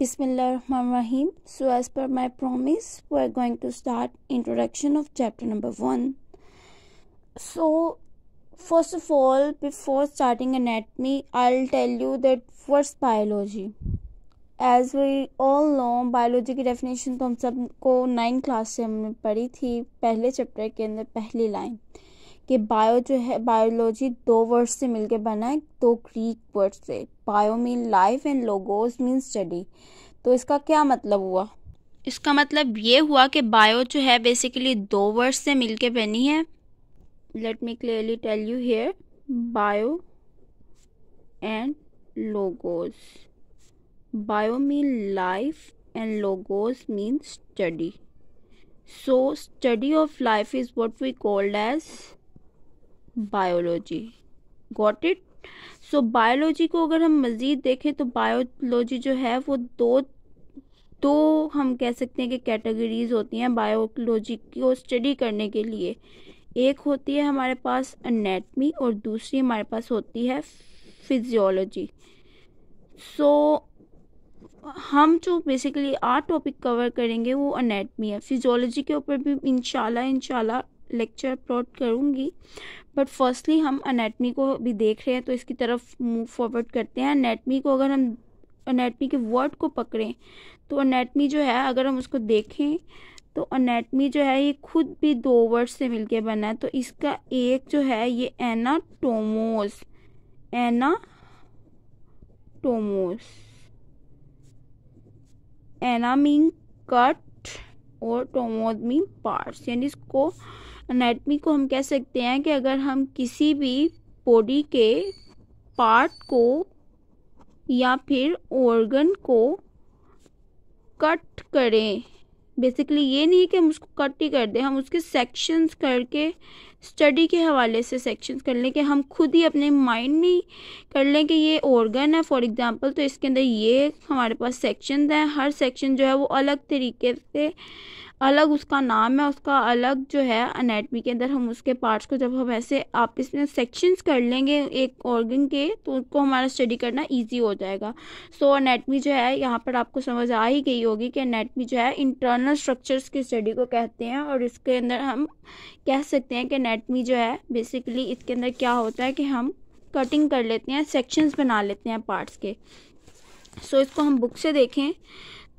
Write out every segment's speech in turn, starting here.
Bismillahirrahmanirrahim. So as per my promise, we are going to start introduction of chapter number 1. So first of all, before starting anatomy, I'll tell you that first biology. as we all know biology ki definition तो hum sab ko nine class se humne पढ़ी thi pehle chapter ke andar pehli line कि bio जो है biology दो word से मिलके बना है दो ग्रीक वर्ड से bio mean life and logos mean study तो इसका क्या मतलब हुआ इसका मतलब ये हुआ कि बायो जो है बेसिकली दो वर्ड से मिलके बनी है let me clearly tell you here bio and logos bio mean life and logos mean study so study of life is what we called as biology got it so biology को अगर हम मज़ीद देखें तो बायोलॉजी जो है वो दो दो हम कह सकते हैं कि कैटेगरीज होती हैं बायोलॉजी को स्टडी करने के लिए एक होती है हमारे पास अनेटमी और दूसरी हमारे पास होती है फिजियोलॉजी सो so, हम जो बेसिकली आठ टॉपिक कवर करेंगे वो अनेटमी है फिजियोलॉजी के ऊपर भी इन इनशाला लेक्चर अपलोड करूँगी बट फर्स्टली हम अनेटमी को भी देख रहे हैं तो इसकी तरफ मूव फॉरवर्ड करते हैं अनेटमी को अगर हम अनेटमी के वर्ड को पकड़ें तो अनेटमी जो है अगर हम उसको देखें तो अनेटमी जो है ये खुद भी दो वर्ड से मिलके बना है तो इसका एक जो है ये एनाटोमोस एनाटोमोस एना मीन कट और टोमोद मीन पार्ट्स यानी इसको अनेटमी को हम कह सकते हैं कि अगर हम किसी भी बॉडी के पार्ट को या फिर ऑर्गन को कट करें बेसिकली ये नहीं कि हम उसको कट ही कर दें हम उसके सेक्शंस करके स्टडी के हवाले से सेक्शंस कर लें कि हम खुद ही अपने माइंड में कर लें कि ये ऑर्गन है फॉर एग्जांपल तो इसके अंदर ये हमारे पास सेक्शन हैं हर सेक्शन जो है वो अलग तरीके से अलग उसका नाम है उसका अलग जो है अनेटमी के अंदर हम उसके पार्ट्स को जब हम ऐसे आप इसमें सेक्शंस कर लेंगे एक ऑर्गन के तो उसको हमारा स्टडी करना इजी हो जाएगा सो so, अनेटमी जो है यहाँ पर आपको समझ आ ही गई होगी कि अनेटमी जो है इंटरनल स्ट्रक्चर्स की स्टडी को कहते हैं और इसके अंदर हम कह सकते हैं कि अनेटमी जो है बेसिकली इसके अंदर क्या होता है कि हम कटिंग कर लेते हैं सेक्शंस बना लेते हैं पार्ट्स के सो so, इसको हम बुक से देखें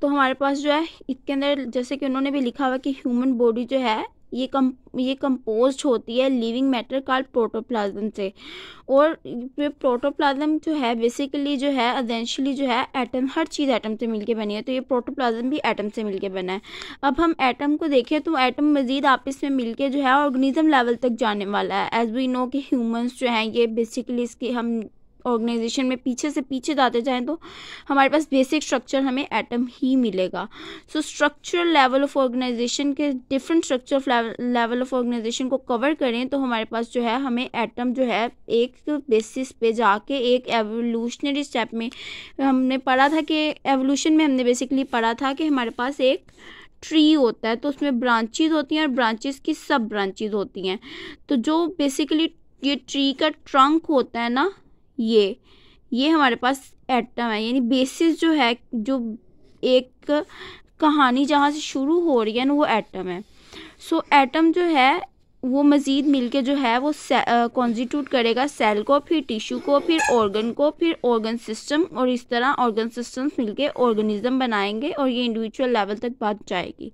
तो हमारे पास जो है इसके अंदर जैसे कि उन्होंने भी लिखा हुआ कि ह्यूमन बॉडी जो है ये कम ये कंपोज होती है लिविंग मैटर कॉल प्रोटोप्लाज्म से और प्रोटोप्लाज्म जो है बेसिकली जो है एजेंशली जो है एटम हर चीज़ एटम से मिलके बनी है तो ये प्रोटोप्लाज्म भी एटम से मिलके बना है अब हम एटम को देखें तो एटम मज़ीद आपस में मिलके जो है ऑर्गेनिज्म लेवल तक जाने वाला है एज वी नो कि ह्यूमंस जो हैं ये बेसिकली इसकी हम ऑर्गेनाइजेशन में पीछे से पीछे जाते जाएं तो हमारे पास बेसिक स्ट्रक्चर हमें एटम ही मिलेगा so structural level of organization के different structure level of organization को कवर करें तो हमारे पास जो है हमें एटम जो है एक बेसिस पे जाके एक एवोल्यूशनरी स्टेप में हमने पढ़ा था कि एवोल्यूशन में हमने बेसिकली पढ़ा था कि हमारे पास एक ट्री होता है तो उसमें ब्रांचेज होती हैं और ब्रांचेज की सब ब्रांचेज होती हैं तो जो बेसिकली ये ट्री का ट्रंक होता है ना ये ये हमारे पास एटम है यानी बेसिस जो है जो एक कहानी जहाँ से शुरू हो रही है ना वो एटम है सो so, एटम जो है वो मज़ीद मिलके जो है वो कॉन्स्टिट्यूट करेगा सेल को फिर टिश्यू को फिर ऑर्गन को फिर ऑर्गन सिस्टम और इस तरह ऑर्गन सिस्टम्स मिलके ऑर्गेनिज्म बनाएंगे और ये इंडिविजुअल लेवल तक बात जाएगी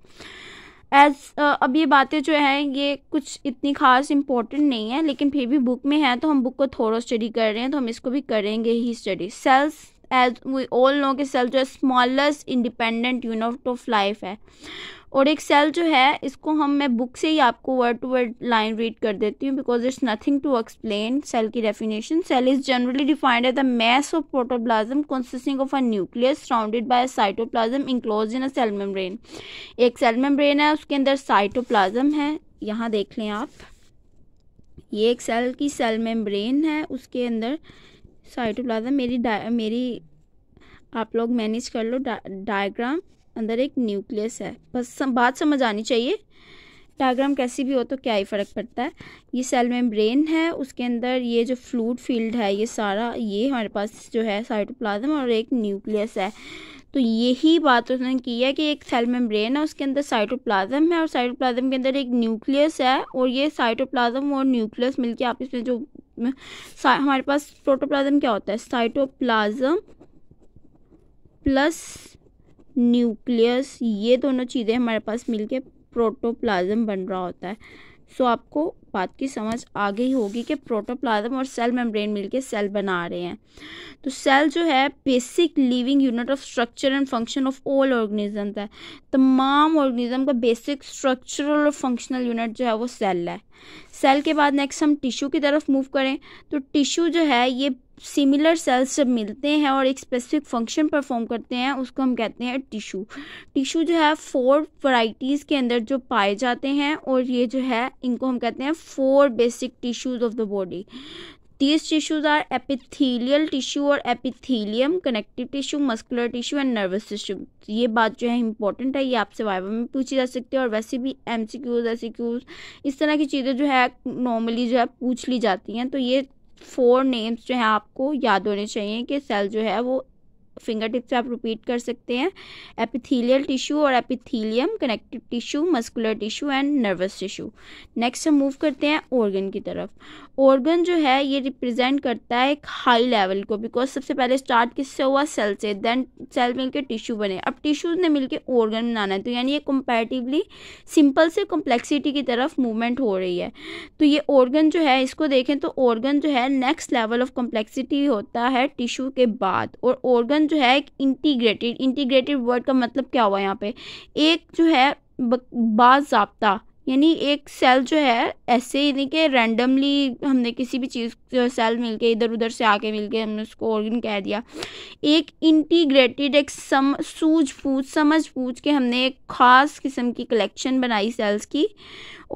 एज uh, अब ये बातें जो हैं ये कुछ इतनी खास इम्पोर्टेंट नहीं है लेकिन फिर भी बुक में है तो हम बुक को थोड़ा स्टडी कर रहे हैं तो हम इसको भी करेंगे ही study cells as we all know के सेल्स जो है smallest independent unit of life है और एक सेल जो है इसको हम मैं बुक से ही आपको word to word line read कर देती हूँ because it's nothing to explain cell की definition cell is generally defined as the mass of protoplasm consisting of a nucleus surrounded by cytoplasm enclose in a cell membrane एक cell membrane है उसके अंदर cytoplasm है यहाँ देख लें आप ये एक सेल की सेल मेम्ब्रेन है उसके अंदर साइटोप्लाज्म मेरी मेरी आप लोग मैनेज कर लो डा, डायग्राम अंदर एक न्यूक्लियस है बस सम, बात समझ आनी चाहिए डायग्राम कैसी भी हो तो क्या ही फ़र्क पड़ता है ये सेल मेम्ब्रेन है उसके अंदर ये जो फ्लूड फील्ड है ये सारा ये हमारे पास जो है साइटोप्लाज्म और एक न्यूक्लियस है तो यही बात उसने की है कि एक सेल मेम्ब्रेन है उसके अंदर साइटोप्लाज्म है और साइटोप्लाज्म के अंदर एक न्यूक्लियस है और ये साइटोप्लाज्म और न्यूक्लियस मिलकर आप इसमें जो हमारे पास प्रोटोप्लाज्म क्या होता है साइटोप्लाज्म प्लस न्यूक्लियस ये दोनों चीज़ें हमारे पास मिलके प्रोटोप्लाज्म बन रहा होता है सो so, आपको बात की समझ आ गई होगी कि प्रोटोप्लाज्म और सेल मेम्ब्रेन मिलके सेल बना रहे हैं तो सेल जो है basic living unit of structure and function of all organism है तमाम ऑर्गेनिज्म का बेसिक स्ट्रक्चरल और फंक्शनल यूनिट जो है वो सेल है सेल के बाद नेक्स्ट हम टिश्यू की तरफ मूव करें तो टिश्यू जो है ये सिमिलर सेल्स जब मिलते हैं और एक स्पेसिफिक फंक्शन परफॉर्म करते हैं उसको हम कहते हैं टिशू टिशू जो है फोर वराइटीज़ के अंदर जो पाए जाते हैं और ये जो है इनको हम कहते हैं four basic tissues of the body these tissues are epithelial tissue और epithelium connective tissue muscular tissue and nervous tissue ये बात जो है इंपॉर्टेंट है ये आपसे वाइवा में पूछी जा सकती है और वैसे भी M C Qs S C Qs इस तरह की चीज़ें जो है नॉर्मली जो है पूछ ली जाती हैं तो ये फोर नेम्स जो हैं आपको याद होने चाहिए कि सेल जो है वो फिंगर टिप से आप रिपीट कर सकते हैं एपिथीलियल टिश्यू और epithelium connective tissue muscular tissue and nervous tissue next हम मूव करते हैं ऑर्गन की तरफ ऑर्गन जो है ये रिप्रेजेंट करता है एक हाई लेवल को बिकॉज सबसे पहले स्टार्ट किससे हुआ सेल से देन सेल मिलकर टिश्यू बने अब टिश्यूज ने मिलकर ऑर्गन बनाना है तो यानी ये कंपेरेटिवली सिंपल से कॉम्प्लेक्सिटी की तरफ मूवमेंट हो रही है तो ये ऑर्गन जो है इसको देखें तो ऑर्गन जो है नेक्स्ट लेवल ऑफ कॉम्प्लेक्सिटी होता है टिश्यू के बाद और ऑर्गन जो है एक इंटीग्रेटेड इंटीग्रेटेड वर्ड का मतलब क्या हुआ यहाँ पे एक जो है बाबा यानी एक सेल जो है ऐसे ही नहीं कि रैंडमली हमने किसी भी चीज़ जो सेल के इधर उधर से आके मिल के हमने उसको ऑर्गन कह दिया एक इंटीग्रेटेड एक सम सूझ पूछ समझ पूछ के हमने एक ख़ास किस्म की कलेक्शन बनाई सेल्स की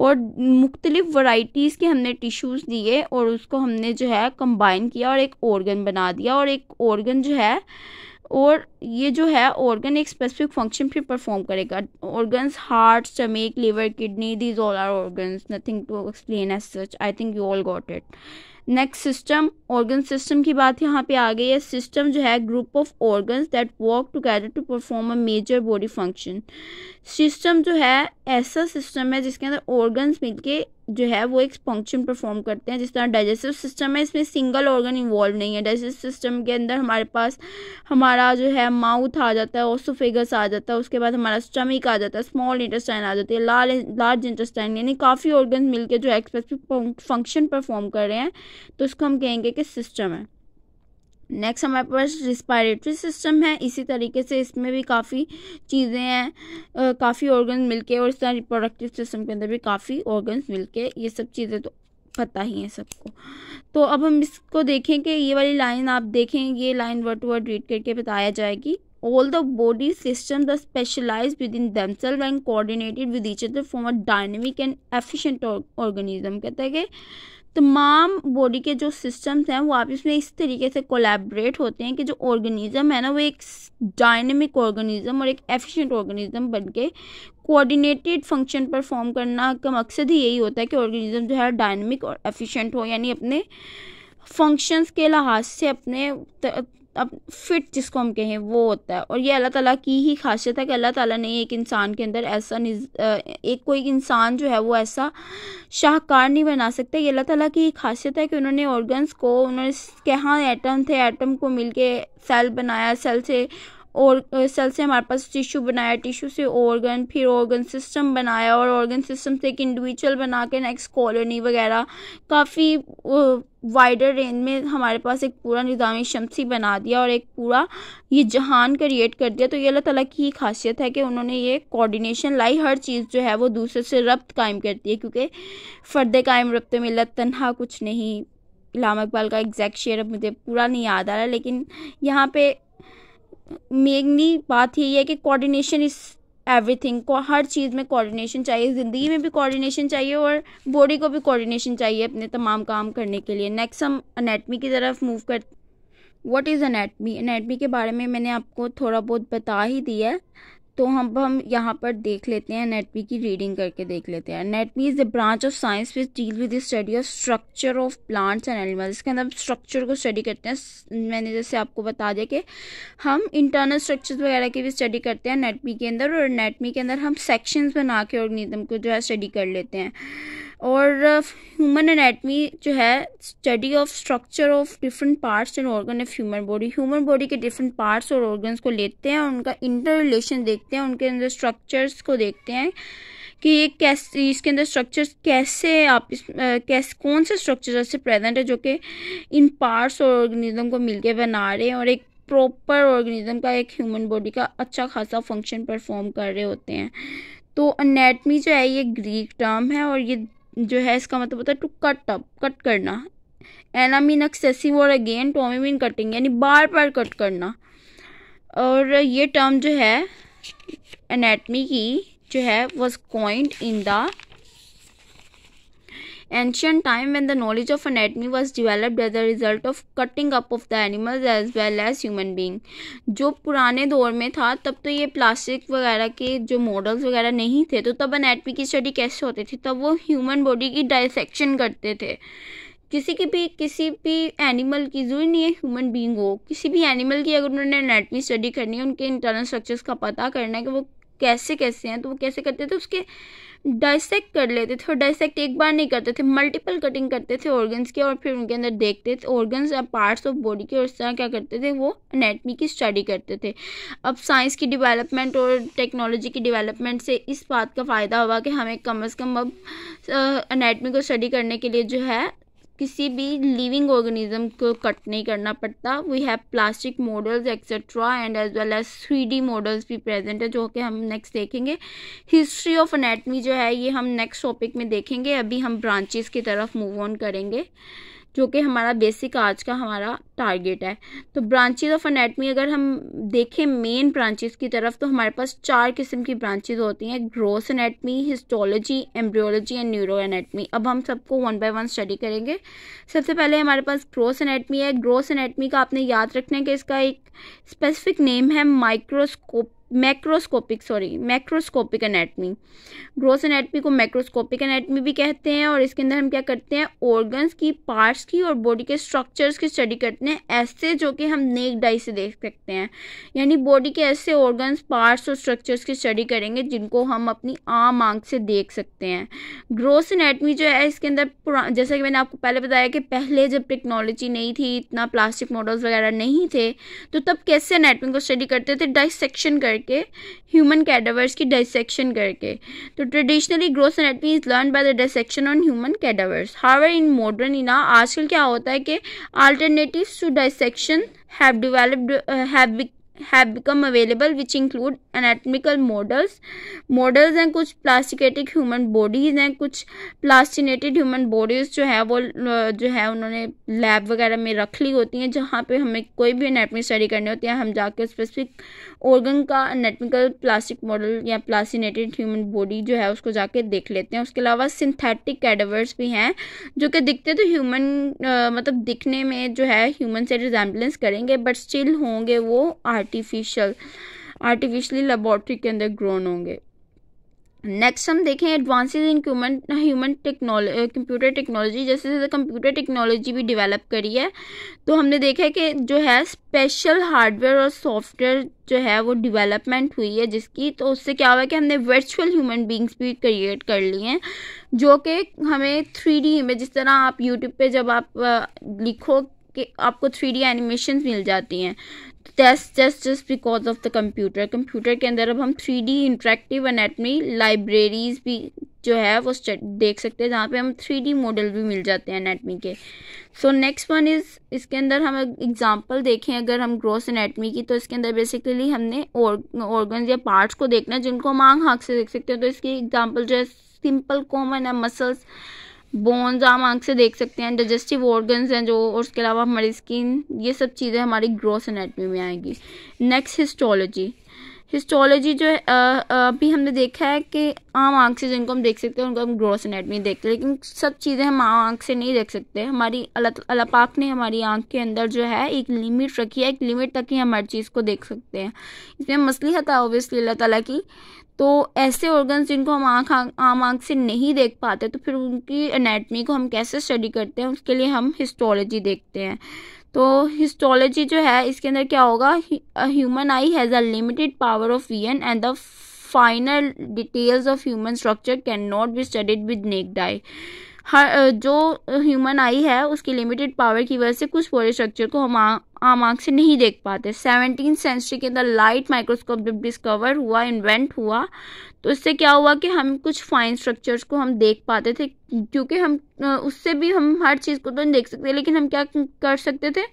और मुख्तलिफ़ वाइटीज़ के हमने टिश्यूज़ दिए और उसको हमने जो है कंबाइन किया और एक ऑर्गन बना दिया और एक ऑर्गन जो है और ये जो है ऑर्गन एक स्पेसिफिक फंक्शन भी परफॉर्म करेगा organs heart stomach liver kidney these all are organs nothing to explain as such I think you all got it next system organ system की बात यहाँ पे आ गई है सिस्टम जो है group of organs that work together to perform a major body function system जो है ऐसा सिस्टम है जिसके अंदर ऑर्गन्स मिलके जो है वो एक फंक्शन परफॉर्म करते हैं जिस तरह डाइजेस्टिव सिस्टम है इसमें सिंगल ऑर्गन इन्वॉल्व नहीं है डाइजेस्टिव सिस्टम के अंदर हमारे पास हमारा जो है माउथ आ जाता है ओसोफेगस आ जाता है उसके बाद हमारा स्टमिक आ जाता है स्मॉल इंटेस्टाइन आ जाती है लाल लार्ज इंटेस्टाइन यानी काफ़ी ऑर्गन मिलकर जो है फंक्शन परफॉर्म कर रहे हैं तो उसको हम कहेंगे कि सिस्टम है नेक्स्ट हमारे पास रिस्पायरेटरी सिस्टम है इसी तरीके से इसमें भी काफ़ी चीज़ें हैं काफ़ी ऑर्गन मिलके और इस तरह रिप्रोडक्टिव सिस्टम के अंदर भी काफ़ी ऑर्गन्स मिलके ये सब चीज़ें तो पता ही हैं सबको तो अब हम इसको देखें कि ये वाली लाइन आप देखें ये line word to word read करके बताया जाएगी all the body system the specialize with in and and with with other from a dynamic and efficient organism कहता है कि तमाम बॉडी के जो सिस्टम्स हैं वो आपस में इस तरीके से कोलैबोरेट होते हैं कि जो ऑर्गेनिज़म है ना वो एक डायनेमिक ऑर्गेनिज्म और एक एफिशिएंट ऑर्गेनिज़म बन के कोऑर्डिनेटेड फंक्शन परफॉर्म करना का मकसद ही यही होता है कि ऑर्गेनिज़म जो है डायनेमिक और एफिशिएंट हो यानी अपने फंक्शंस के लिहाज से अपने अब फिट जिसको हम कहें वो होता है और ये अल्लाह ताला की ही खासियत है कि अल्लाह ताला ने एक इंसान के अंदर ऐसा एक कोई इंसान जो है वो ऐसा शाहकार नहीं बना सकता ये अल्लाह ताला की खासियत है कि उन्होंने ऑर्गन्स को उन्होंने कहाँ एटम थे एटम को मिलके सेल बनाया सेल से और सेल से हमारे पास टिश्यू बनाया टिश्यू से ऑर्गन फिर ऑर्गन सिस्टम बनाया और ऑर्गन सिस्टम से एक इंडिविजुअल बना के नेक्स्ट कॉलोनी वगैरह काफ़ी वाइडर रेंज में हमारे पास एक पूरा निज़ाम शमसी बना दिया और एक पूरा ये जहान क्रिएट कर दिया तो ये अल्लाह ताला की खासियत है कि उन्होंने ये कोऑर्डिनेशन लाई हर चीज़ जो है वो दूसरे से रब्त कायम करती है क्योंकि फ़र्द कायम रब्त मिलत तनहा कुछ नहीं इलाम इकबाल का एग्जैक्ट शेयर अब मुझे पूरा नहीं याद आ रहा लेकिन यहाँ पे मेनली बात यही है कि कोऑर्डिनेशन इज़ एवरीथिंग को हर चीज़ में कोऑर्डिनेशन चाहिए ज़िंदगी में भी कोऑर्डिनेशन चाहिए और बॉडी को भी कोऑर्डिनेशन चाहिए अपने तमाम काम करने के लिए नेक्स्ट हम अनेटमी की तरफ मूव कर व्हाट इज़ अनेटमी अनेटमी के बारे में मैंने आपको थोड़ा बहुत बता ही दिया है तो हम हम यहाँ पर देख लेते हैं नेटपी e की रीडिंग करके देख लेते हैं anatomy is the branch of science which deal with the study of structure of plants and animals इसके अंदर स्ट्रक्चर को स्टडी करते हैं मैंने जैसे आपको बता दिया कि हम इंटरनल स्ट्रक्चर वगैरह की भी स्टडी करते हैं नेटपी e के अंदर और नेटमी e के अंदर हम सेक्शंस बना के ऑर्गेनिज्म को जो है स्टडी कर लेते हैं और ह्यूमन uh, एनाटमी जो है study of structure of different parts and organ of human body human body के डिफरेंट पार्ट्स और ऑर्गन्स को लेते हैं और उनका इंटर रिलेशन देखते हैं उनके अंदर स्ट्रक्चर्स को देखते हैं कि ये कैसे इसके अंदर स्ट्रक्चर्स कैसे आप इस uh, कैसे कौन से स्ट्रक्चर्स ऐसे प्रेजेंट है जो कि इन पार्ट्स और ऑर्गेनिज्म को मिलकर बना रहे हैं और एक प्रॉपर ऑर्गेनिज्म का एक ह्यूमन बॉडी का अच्छा खासा फंक्शन परफॉर्म कर रहे होते हैं तो अनेटमी जो है ये ग्रीक टर्म है और ये जो है इसका मतलब होता है टू कट अप कट करना एना मीन एक्सेसिव और अगेन टॉमी मीन कटिंग यानी बार बार कट करना और ये टर्म जो है एनेटमी की जो है was coined in the ancient time when the knowledge of anatomy was developed as a result of cutting up of the animals as well as human being जो पुराने दौर में था तब तो ये प्लास्टिक वगैरह के जो मॉडल्स वगैरह नहीं थे तो तब अनेटमी की स्टडी कैसे होती थी तब वो ह्यूमन बॉडी की डाइसेक्शन करते थे किसी की भी किसी भी एनिमल की जरूरी नहीं है ह्यूमन बींग हो किसी भी एनिमल की अगर उन्होंने एनाटमी स्टडी करनी है उनके इंटरनल स्ट्रक्चर्स का पता करना है कि वो कैसे कैसे हैं तो वो कैसे करते थे उसके डाइसेक्ट कर लेते थे और डाइसेक्ट एक बार नहीं करते थे मल्टीपल कटिंग करते थे ऑर्गन्स के और फिर उनके अंदर देखते थे ऑर्गन्स या पार्ट्स ऑफ बॉडी के और इस तरह क्या करते थे वो अनेटमी की स्टडी करते थे अब साइंस की डिवेलपमेंट और टेक्नोलॉजी की डिवेलपमेंट से इस बात का फ़ायदा हुआ कि हमें कम अज़ कम अब अनेटमी को स्टडी करने के लिए जो है किसी भी लिविंग ऑर्गेनिज्म को कट नहीं करना पड़ता we have plastic models etcetera and as well as three models भी प्रेजेंट है जो कि हम नेक्स्ट देखेंगे हिस्ट्री ऑफ अनेटमी जो है ये हम नेक्स्ट टॉपिक में देखेंगे अभी हम ब्रांचेस की तरफ मूव ऑन करेंगे जो कि हमारा बेसिक आज का हमारा टारगेट है तो ब्रांचेज ऑफ अनेटमी अगर हम देखें मेन ब्रांचेज की तरफ तो हमारे पास चार किस्म की ब्रांचेज होती हैं gross anatomy histology embryology and neuro anatomy अब हम सबको वन बाय वन स्टडी करेंगे सबसे पहले हमारे पास ग्रोस अनेटमी है ग्रोस अनेटमी का आपने याद रखना है कि इसका एक स्पेसिफिक नेम है microscope macroscopic sorry macroscopic anatomy gross anatomy को मैक्रोस्कोपिक एनेटमी भी कहते हैं और इसके अंदर हम क्या करते हैं ऑर्गन्स की पार्ट्स की और बॉडी के स्ट्रक्चर्स की स्टडी करते हैं ऐसे जो कि हम नेक डाई से देख सकते हैं यानी बॉडी के ऐसे ऑर्गन्स पार्ट्स और स्ट्रक्चर्स की स्टडी करेंगे जिनको हम अपनी आम आंख से देख सकते हैं ग्रोस एनेटमी जो है इसके अंदर जैसा कि मैंने आपको पहले बताया कि पहले जब टेक्नोलॉजी नहीं थी इतना प्लास्टिक मॉडल्स वगैरह नहीं थे तो तब कैसे अनेटमी को स्टडी करते थे डाइसेक्शन कर करके ह्यूमन कैडावर्स की डिसेक्शन करके तो traditionally gross anatomy is learn by the dissection on human cadavers however in modern इना आजकल क्या होता है कि alternative to dissection have developed have have become available which include anatomical models models हैं कुछ plasticated human bodies हैं कुछ plastinated human bodies जो है वो जो है उन्होंने लैब वगैरह में रख ली होती हैं जहाँ पे हमें कोई भी एनाटमी स्टडी करनी होती है हम जाकर स्पेसिफिक ऑर्गन का एनाटमिकल प्लास्टिक मॉडल या प्लास्टिनेटेड ह्यूमन बॉडी जो है उसको जाके देख लेते हैं उसके अलावा सिंथेटिक कैडवर्स भी हैं जो कि दिखते तो ह्यूमन मतलब दिखने में जो है ह्यूमन से रिजेम्बलेंस करेंगे बट स्टिल होंगे वो आर्ट आर्टिफिशियल आर्टिफिशली लेबॉर्ट्री के अंदर ग्रोन होंगे नेक्स्ट हम देखें advances in human human technology computer technology जैसे जैसे कंप्यूटर टेक्नोलॉजी भी डेवलप करी है तो हमने देखा है कि जो है स्पेशल हार्डवेयर और सॉफ्टवेयर जो है वो डेवलपमेंट हुई है जिसकी तो उससे क्या हुआ कि हमने वर्चुअल ह्यूमन बींग्स भी क्रिएट कर लिए हैं जो कि हमें थ्री डी इमेज जिस तरह आप यूट्यूब पर जब आप लिखो कि आपको थ्री डी एनिमेशन मिल जाती हैं test just just because of the computer computer के अंदर अब हम three D interactive anatomy libraries भी जो है वो देख सकते हैं जहाँ पे हम थ्री डी मॉडल भी मिल जाते हैं अनेटमी के सो नेक्स्ट वन इज़ इसके अंदर हम एग्जाम्पल देखें अगर हम ग्रोस अनेटमी की तो इसके अंदर बेसिकली हमने ऑर्गन या पार्ट्स को देखना है जिनको हम आंख आँख से देख सकते हैं तो इसकी एग्जाम्पल जो है सिंपल कॉमन है मसल्स बोन्स आम आंख से देख सकते हैं डाइजेस्टिव ऑर्गन्स हैं जो और उसके अलावा हमारी स्किन ये सब चीज़ें हमारी ग्रोथ एनाटमी में आएंगी नेक्स्ट हिस्टोलॉजी हिस्टोलॉजी जो है अभी हमने देखा है कि आम आंख से जिनको हम देख सकते हैं उनको हम ग्रोथ एनाटमी देखते हैं लेकिन सब चीज़ें हम आम आंख से नहीं देख सकते हमारी अल्लाह पाक ने हमारी आंख के अंदर जो है एक लिमिट रखी है एक लिमिट तक ही हम हर चीज़ को देख सकते हैं इसमें मसली है ओबियसली अल्लाह ताली की तो ऐसे ऑर्गन्स जिनको हम आँख आम आँख से नहीं देख पाते तो फिर उनकी एनेटमी को हम कैसे स्टडी करते हैं उसके लिए हम हिस्टोलॉजी देखते हैं तो हिस्टोलॉजी जो है इसके अंदर क्या होगा human eye has a limited power of vision and the final details of human structure can not be studied with naked eye हर जो ह्यूमन आई है उसकी लिमिटेड पावर की वजह से कुछ बॉडी स्ट्रक्चर को हम आम आंख से नहीं देख पाते सेवनटीन सेंचुरी के अंदर लाइट माइक्रोस्कोप जब डिस्कवर हुआ इन्वेंट हुआ तो इससे क्या हुआ कि हम कुछ फाइन स्ट्रक्चर्स को हम देख पाते थे क्योंकि हम उससे भी हम हर चीज़ को तो नहीं देख सकते लेकिन हम क्या कर सकते थे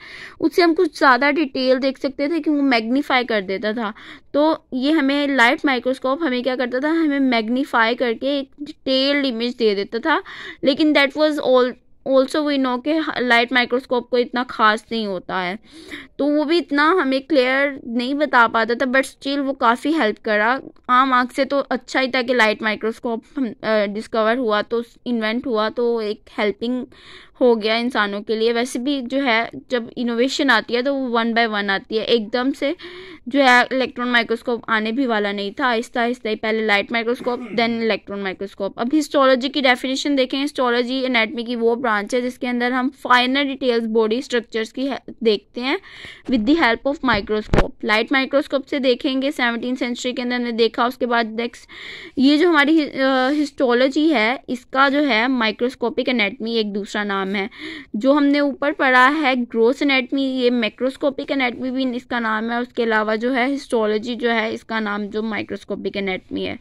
उससे हम कुछ ज़्यादा डिटेल देख सकते थे कि वो मैग्नीफाई कर देता था तो ये हमें लाइट माइक्रोस्कोप हमें क्या करता था हमें मैग्नीफाई करके एक डिटेल्ड इमेज दे देता था लेकिन that was all also we know के लाइट माइक्रोस्कोप को इतना खास नहीं होता है तो वो भी इतना हमें क्लियर नहीं बता पाता था बट स्टिल वो काफ़ी हेल्प करा आम आँख से तो अच्छा ही था कि लाइट माइक्रोस्कोप डिस्कवर हुआ तो इन्वेंट हुआ तो एक हेल्पिंग हो गया इंसानों के लिए वैसे भी जो है जब इनोवेशन आती है तो वो वन बाय वन आती है एकदम से जो है इलेक्ट्रॉन माइक्रोस्कोप आने भी वाला नहीं था आहिस्ता आहिस्ता ही पहले light microscope then electron microscope अब हिस्टोलॉजी की डेफिनेशन देखें हिस्टोलॉजी एनेटमी की वो ब्रांच है जिसके अंदर हम फाइनल डिटेल्स बॉडी स्ट्रक्चर्स की देखते हैं with the help of microscope light microscope से देखेंगे सेवनटीन सेंचुरी के अंदर ने देखा उसके बाद नेक्स्ट ये जो हमारी हिस्टोलॉजी है इसका जो है माइक्रोस्कोपिक एनेटमी एक दूसरा नाम कम है जो हमने ऊपर पढ़ा है ग्रोस एनेटमी ये माइक्रोस्कोपिक एनेटमी भी इसका नाम है उसके अलावा जो है हिस्टोलॉजी जो है इसका नाम जो माइक्रोस्कोपिक एनेटमी है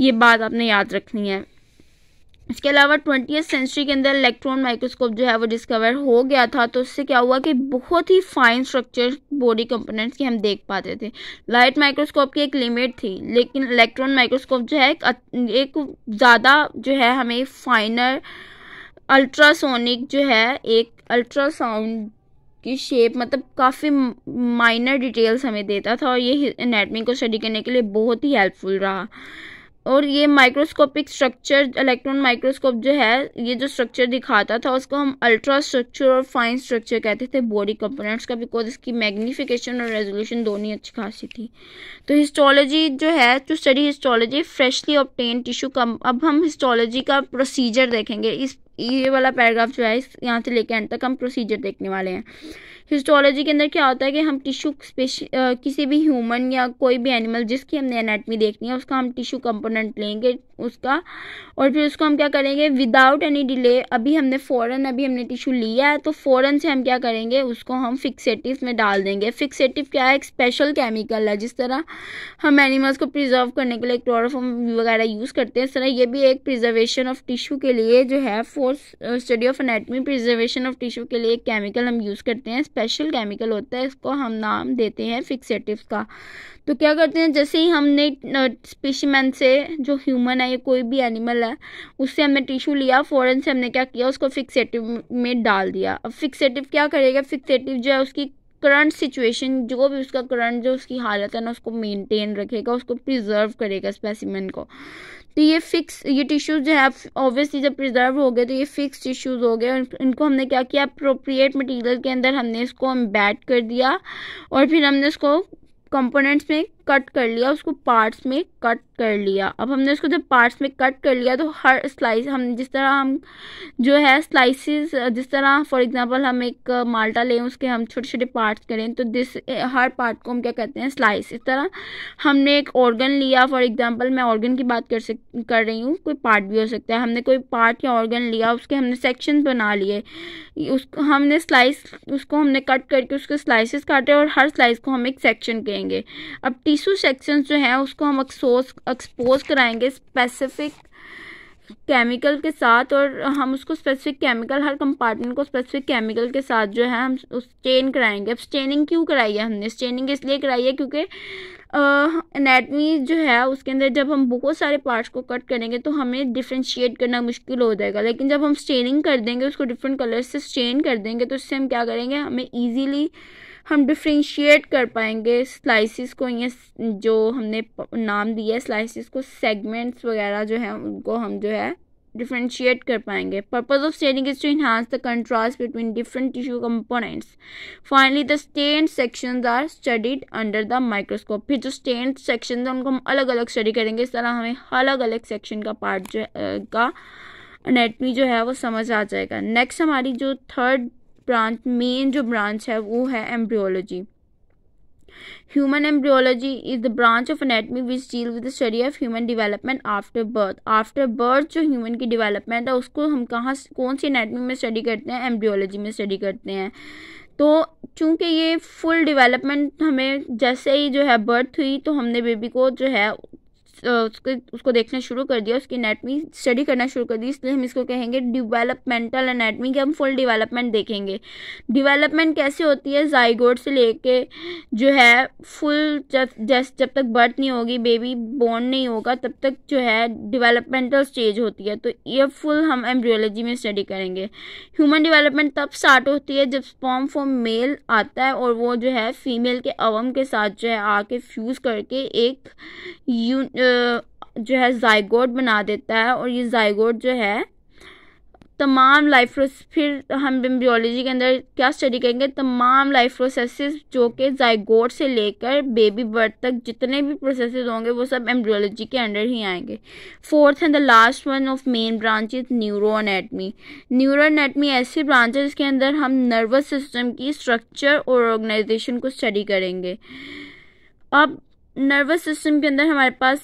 ये बात आपने याद रखनी है इसके अलावा ट्वेंटी सेंचुरी के अंदर इलेक्ट्रॉन माइक्रोस्कोप जो है वो डिस्कवर हो गया था तो उससे क्या हुआ कि बहुत ही फाइन स्ट्रक्चर बॉडी कंपोनेंट्स की हम देख पाते थे लाइट माइक्रोस्कोप की एक लिमिट थी लेकिन इलेक्ट्रॉन माइक्रोस्कोप जो है एक ज़्यादा जो है हमें फाइनर अल्ट्रासोनिक जो है एक अल्ट्रासाउंड की शेप मतलब काफ़ी माइनर डिटेल्स हमें देता था और ये एनेटमी को स्टडी करने के लिए बहुत ही हेल्पफुल रहा और ये माइक्रोस्कोपिक स्ट्रक्चर इलेक्ट्रॉन माइक्रोस्कोप जो है ये जो स्ट्रक्चर दिखाता था उसको हम अल्ट्रा स्ट्रक्चर और फाइन स्ट्रक्चर कहते थे बॉडी कंपोनेंट्स का बिकॉज इसकी मैग्नीफिकेशन और रेजोल्यूशन दोनों ही अच्छी खासी थी तो हिस्टोलॉजी जो है to study histology freshly obtained tissue कम अब हम हिस्टोलॉजी का प्रोसीजर देखेंगे इस ये वाला पैराग्राफ जो है यहाँ से लेके एंड तक हम प्रोसीजर देखने वाले हैं हिस्टोलॉजी के अंदर क्या होता है कि हम टिश्यू स्पेश किसी भी ह्यूमन या कोई भी एनिमल जिसकी हमने एनाटमी देखनी है उसका हम टिश्यू कंपोनेंट लेंगे उसका और फिर उसको हम क्या करेंगे विदाउट एनी डिले अभी हमने फ़ौरन अभी हमने टिश्यू लिया है तो फ़ौरन से हम क्या करेंगे उसको हम फिक्सेटिव में डाल देंगे फिक्सेटिव क्या है एक स्पेशल केमिकल है जिस तरह हम एनिमल्स को प्रिजर्व करने के लिए क्लोरोफॉर्म वगैरह यूज़ करते हैं इस तरह ये भी एक प्रिजर्वेशन ऑफ टिश्यू के लिए जो है fourth study of anatomy preservation of tissue के लिए एक केमिकल हम यूज़ करते हैं स्पेशल केमिकल होता है इसको हम नाम देते हैं फिक्सेटिव का तो क्या करते हैं जैसे ही हमने स्पेशीमैन uh, से जो ह्यूमन है या कोई भी एनिमल है उससे हमने टिश्यू लिया फ़ौरन से हमने क्या किया उसको फिक्सेटिव में डाल दिया अब फिक्सेटिव क्या करेगा फिक्सेटिव जो है उसकी करंट सिचुएशन जो भी उसका करंट जो उसकी हालत है ना उसको मेंटेन रखेगा उसको प्रिजर्व करेगा स्पेसिमेंट को तो ये फिक्स ये टिश्यूज़ जो है ऑब्वियसली जब प्रिजर्व हो गए तो ये फिक्स टिश्यूज़ हो गए इनको हमने क्या किया अप्रोप्रिएट मटेरियल के अंदर हमने इसको बैट कर दिया और फिर हमने इसको कंपोनेंट्स में कट कर लिया उसको पार्ट्स में कट कर लिया अब हमने उसको जब पार्ट्स में कट कर लिया तो हर स्लाइस हम जिस तरह हम जो है स्लाइसेस जिस तरह फॉर एग्जांपल हम एक माल्टा लें उसके हम छोटे छोटे पार्ट्स करें तो दिस हर पार्ट को हम क्या कहते हैं स्लाइस इस तरह हमने एक ऑर्गन लिया फॉर एग्ज़ाम्पल मैं ऑर्गन की बात कर सक कर रही हूँ कोई पार्ट भी हो सकता है हमने कोई पार्ट या ऑर्गन लिया उसके हमने सेक्शन बना लिए उस हमने स्लाइस उसको हमने कट करके उसके स्लाइसिस काटे और हर स्लाइस को हम एक सेक्शन कहेंगे अब टी टिश्यू सेक्शन जो हैं उसको हम एक्सपोज एक्सपोज कराएंगे स्पेसिफिक केमिकल के साथ और हम उसको स्पेसिफिक केमिकल हर कंपार्टमेंट को स्पेसिफिक केमिकल के साथ जो है हम उस स्टेन कराएंगे अब स्टेनिंग क्यों कराई है हमने स्टेनिंग इसलिए कराई है क्योंकि uh, जो है उसके अंदर जब हम बहुत सारे पार्ट्स को कट करेंगे तो हमें डिफ्रेंशिएट करना मुश्किल हो जाएगा लेकिन जब हम स्टेनिंग कर देंगे उसको डिफरेंट कलर से स्टेन कर देंगे तो उससे हम क्या करेंगे हमें ईजीली हम डिफ्रेंशिएट कर पाएंगे स्लाइसिस को ये जो हमने नाम दिया है स्लाइसिस को सेगमेंट्स वगैरह जो है उनको हम जो है डिफ्रेंशिएट कर पाएंगे purpose of staining is to enhance the contrast between different tissue components finally the stain section are studied under the microscope फिर जो स्टेन सेक्शन है उनको हम अलग अलग स्टडी करेंगे इस तरह हमें अलग अलग सेक्शन का पार्ट जो है का अनेटमी जो है वो समझ आ जाएगा नेक्स्ट हमारी जो थर्ड ब्रांच मेन जो ब्रांच है वो है embryology human embryology is the branch of anatomy which deal with the study of human development after birth after birth जो ह्यूमन की डेवलपमेंट है उसको हम कहाँ कौन सी एनेटमी में स्टडी करते हैं एम्ब्रियोलॉजी में स्टडी करते हैं तो चूंकि ये फुल डेवलपमेंट हमें जैसे ही जो है बर्थ हुई तो हमने बेबी को जो है उसके उसको देखना शुरू कर दिया उसकी एनेटमी स्टडी करना शुरू कर दी इसलिए हम इसको कहेंगे डिवेलपमेंटल एनेटमी कि हम फुल डिवेलपमेंट देखेंगे डिवेलपमेंट कैसे होती है जाइगोड से लेके जो है फुल जब जब तक बर्थ नहीं होगी बेबी बोर्न नहीं होगा तब तक जो है डिवेलपमेंटल स्टेज होती है तो ये फुल हम एम्ब्रियोलॉजी में स्टडी करेंगे ह्यूमन डिवेलपमेंट तब स्टार्ट होती है जब स्पॉम फॉर्म मेल आता है और वो जो है फीमेल के अवम के साथ जो है आके फ्यूज़ करके एक यू जो है जायगोड बना देता है और ये जायगोड जो है तमाम लाइफ फिर हम एम्ब्रियोलॉजी के अंदर क्या स्टडी करेंगे तमाम लाइफ प्रोसेसेस जो कि जायगोड से लेकर बेबी बर्थ तक जितने भी प्रोसेसेस होंगे वो सब एम्ब्रियोलॉजी के अंडर ही आएंगे fourth and the last one of main branch is neuro anatomy neuro anatomy ऐसी ब्रांच है जिसके अंदर हम नर्वस सिस्टम की स्ट्रक्चर और ऑर्गेनाइजेशन को स्टडी करेंगे अब नर्वस सिस्टम के अंदर हमारे पास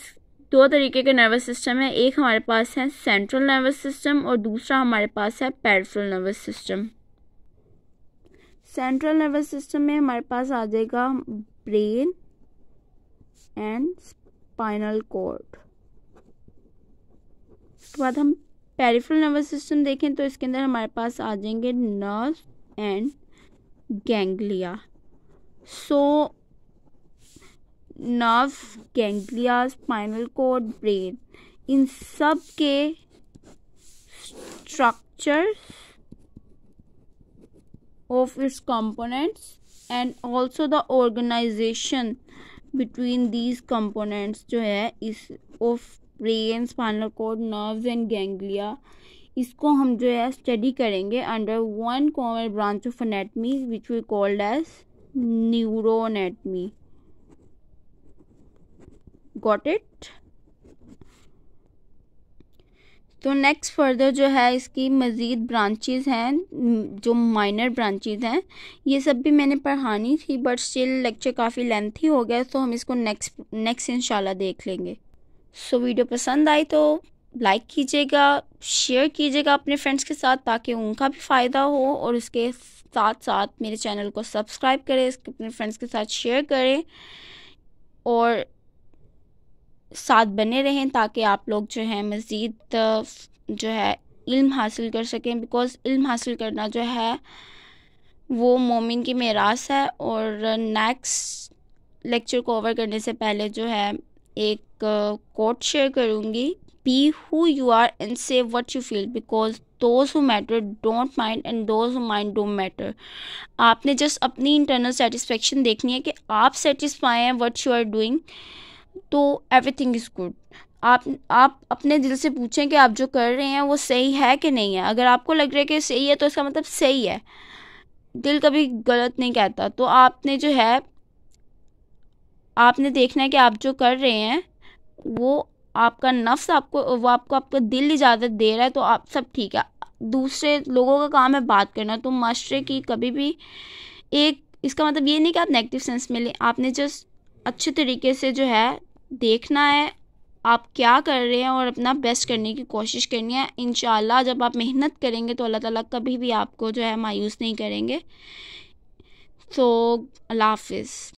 दो तरीके के नर्वस सिस्टम है एक हमारे पास है सेंट्रल नर्वस सिस्टम और दूसरा हमारे पास है peripheral nervous system central nervous system में हमारे पास आ जाएगा ब्रेन एंड स्पाइनल कॉर्ड उसके बाद हम पेरिफेरल नर्वस सिस्टम देखें तो इसके अंदर हमारे पास आ जाएंगे nerve and ganglia so so, nerve ganglia spinal cord brain इन सब के structures of its components and also the organization between these components जो है इस of brain spinal cord nerves and ganglia इसको हम जो है स्टडी करेंगे under one common branch of anatomy which we called as neuroanatomy got it तो next further जो है इसकी मज़ीद ब्रांचेज हैं जो माइनर ब्रांचेज हैं ये सब भी मैंने पढ़ानी थी बट स्टिल लेक्चर काफ़ी लेंथी हो गया तो हम इसको नेक्स्ट नेक्स्ट इंशाल्लाह देख लेंगे सो so, वीडियो पसंद आई तो लाइक कीजिएगा शेयर कीजिएगा अपने फ्रेंड्स के साथ ताकि उनका भी फ़ायदा हो और उसके साथ साथ मेरे चैनल को सब्सक्राइब करें अपने फ्रेंड्स के साथ शेयर करें और साथ बने रहें ताकि आप लोग जो है मज़ीद जो है इल्म हासिल कर सकें बिकॉज़ इल्म हासिल करना जो है वो मोमिन की मेरास है और नेक्स्ट लेक्चर को ओवर करने से पहले जो है एक कोट शेयर करूँगी be who you are and say what you feel because those who matter don't mind and those who mind don't matter आपने जस्ट अपनी इंटरनल सेटिस्फेक्शन देखनी है कि आप सेटिस्फाई हैं वट यू आर डूइंग तो everything is good आप आप अपने दिल से पूछें कि आप जो कर रहे हैं वो सही है कि नहीं है अगर आपको लग रहा है कि सही है तो इसका मतलब सही है दिल कभी गलत नहीं कहता तो आपने जो है आपने देखना है कि आप जो कर रहे हैं वो आपका नफ्स आपको वो आपको आपका दिल इजाज़त दे रहा है तो आप सब ठीक है दूसरे लोगों का काम है बात करना तो माशरे की कभी भी एक इसका मतलब ये नहीं कि आप नेगेटिव सेंस में लें आपने जस्ट अच्छे तरीके से जो है देखना है आप क्या कर रहे हैं और अपना बेस्ट करने की कोशिश करनी है इन जब आप मेहनत करेंगे तो अल्लाह ताला कभी भी आपको जो है मायूस नहीं करेंगे तो अल्लाह हाफिज़